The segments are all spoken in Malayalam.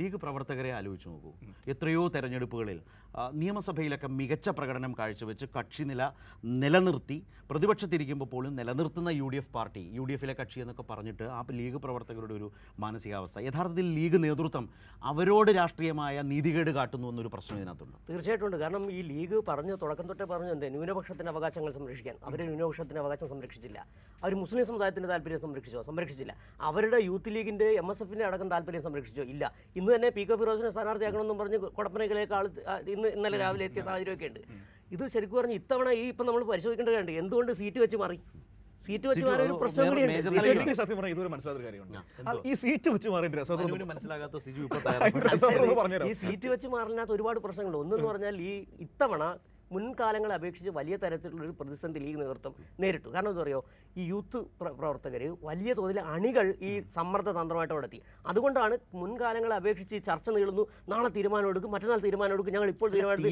ലീഗ് പ്രവർത്തകരെ ആലോചിച്ച് നോക്കൂ എത്രയോ തെരഞ്ഞെടുപ്പുകളിൽ നിയമസഭയിലൊക്കെ മികച്ച പ്രകടനം കാഴ്ചവെച്ച് നില നിലനിർത്തി പ്രതിപക്ഷത്തിരിക്കുമ്പോൾ പോലും നിലനിർത്തുന്ന U D F party U D എഫിലെ കക്ഷി എന്നൊക്കെ പറഞ്ഞിട്ട് ആ ലീഗ് പ്രവർത്തകരുടെ ഒരു മാനസികാവസ്ഥ യഥാർത്ഥത്തിൽ ലീഗ് നേതൃത്വം അവരോട് രാഷ്ട്രീയമായ നീതികേട് കാട്ടുന്നു എന്നൊരു പ്രശ്നം ഇതിനകത്തുണ്ട് തീർച്ചയായിട്ടും കാരണം ഈ ലീഗ് പറഞ്ഞ് തുടക്കം തൊട്ടേ എന്താ ന്യൂനപക്ഷത്തിൻ്റെ അവകാശങ്ങൾ സംരക്ഷിക്കാൻ അവർ ന്യൂനപക്ഷത്തിൻ്റെ അവകാശം സംരക്ഷിച്ചില്ല അവർ മുസ്ലിം സമുദായത്തിൻ്റെ താല്പര്യം സംരക്ഷിച്ചോ സംരക്ഷിച്ചില്ല അവരുടെ യൂത്ത് ലീഗിൻ്റെ എം എസ് എഫിൻ്റെ അടക്കം താല്പര്യം സംരക്ഷിച്ചോ ഇല്ല ഇന്ന് തന്നെ പി കെ ഫിറോസിനെ സ്ഥാനാർത്ഥിയാക്കണമെന്നും പറഞ്ഞ് കൊടപ്പനയിലേക്ക് ആൾ ഇന്ന് ഇന്നലെ രാവിലെ എത്തിയ സാഹചര്യമൊക്കെ ഉണ്ട് ഇത് ശരിക്കും പറഞ്ഞ് ഇത്തവണ ഈ ഇപ്പം നമ്മൾ പരിശോധിക്കേണ്ട കാര്യം എന്തുകൊണ്ട് സീറ്റ് വെച്ച് മാറി സീറ്റ് വെച്ച് മാറിയ ഒരു പ്രശ്നം കൂടിയുണ്ട് സത്യം പറഞ്ഞാൽ ഇതുവരെ മനസ്സിലാത്ത കാര്യമാണ് ഈ സീറ്റ് വെച്ച് മാറിയിട്ട് ഈ സീറ്റ് വെച്ച് മാറിനകത്ത് ഒരുപാട് പ്രശ്നങ്ങളുണ്ട് ഒന്നെന്ന് പറഞ്ഞാൽ ഈ ഇത്തവണ മുൻകാലങ്ങളെ അപേക്ഷിച്ച് വലിയ തരത്തിലുള്ള ഒരു പ്രതിസന്ധി ലീഗ് നേതൃത്വം നേരിട്ടു കാരണം എന്താ പറയുക ഈ യൂത്ത് പ്രവർത്തകർ വലിയ തോതിൽ അണികൾ ഈ സമ്മർദ്ദ തന്ത്രമായിട്ട് നടത്തി അതുകൊണ്ടാണ് മുൻകാലങ്ങളെ അപേക്ഷിച്ച് ചർച്ച നീളുന്നു നാളെ തീരുമാനം എടുക്കും മറ്റന്നാൾ തീരുമാനം എടുക്കും ഞങ്ങൾ ഇപ്പോൾ തീരുമാനം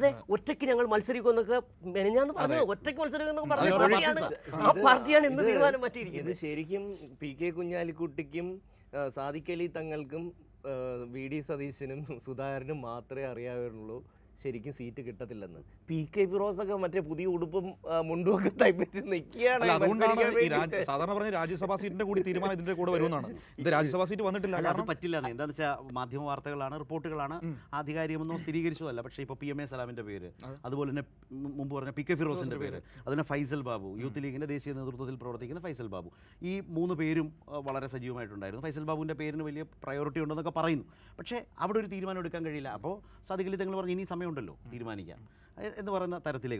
അതെ ഒറ്റയ്ക്ക് ഞങ്ങൾ എന്നൊക്കെ മെനഞ്ഞാന്ന് പറഞ്ഞത് ഒറ്റയ്ക്ക് മത്സരിക്കുമെന്നൊക്കെ പാർട്ടിയാണ് ഇന്ന് തീരുമാനം മാറ്റിയിരിക്കുന്നത് ശരിക്കും പി കെ കുഞ്ഞാലിക്കുട്ടിക്കും സാദിഖലി തങ്ങൾക്കും വി ഡി സതീശനും സുധാകരനും മാത്രമേ അറിയാവുള്ളൂ ശരിക്കും സീറ്റ് കിട്ടത്തില്ലെന്ന് പി കെ ഫിറോസ് ഒക്കെ മറ്റേ പുതിയ ഉടുപ്പും മുണ്ടും ഒക്കെ തയ്പ്പിച്ച് നിൽക്കുകയാണ് സാധാരണ പറഞ്ഞ രാജ്യസഭാ സീറ്റിന്റെ കൂടി തീരുമാനം ഇതിന്റെ കൂടെ വരുമെന്നാണ് ഇത് രാജ്യസഭാ സീറ്റ് വന്നിട്ടില്ല അത് പറ്റില്ല എന്താണെന്ന് വെച്ചാൽ മാധ്യമ വാർത്തകളാണ് റിപ്പോർട്ടുകളാണ് ആധികാരികമൊന്നും സ്ഥിരീകരിച്ചതല്ല പക്ഷേ ഇപ്പോൾ പി എം എ സലാമിന്റെ പേര് അതുപോലെ തന്നെ മുമ്പ് പറഞ്ഞ പി കെ ഫിറോസിന്റെ പേര് അതുപോലെ ഫൈസൽ ബാബു യൂത്ത് ലീഗിന്റെ ദേശീയ നേതൃത്വത്തിൽ പ്രവർത്തിക്കുന്ന ഫൈസൽ ബാബു ഈ മൂന്ന് പേരും വളരെ സജീവമായിട്ടുണ്ടായിരുന്നു ഫൈസൽ ബാബുവിന്റെ പേരിന് വലിയ പ്രയോറിറ്റി ഉണ്ടെന്നൊക്കെ പറയുന്നു പക്ഷേ അവിടെ ഒരു തീരുമാനം എടുക്കാൻ കഴിയില്ല അപ്പോൾ സാധിക്കില്ല നിങ്ങൾ പറഞ്ഞു ഇനി സമയം ഉണ്ടല്ലോ തീരുമാനിക്കാം എന്ന് പറയുന്ന തരത്തിലേക്ക്